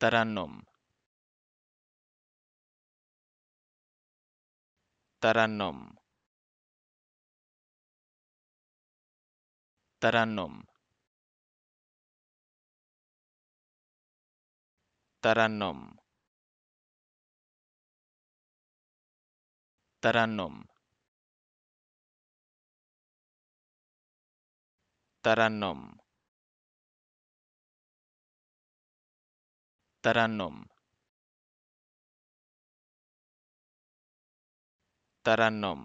Tarannum Tarannum Tarannum Tarannum Tarannum Tarannum Terànom, Terànom.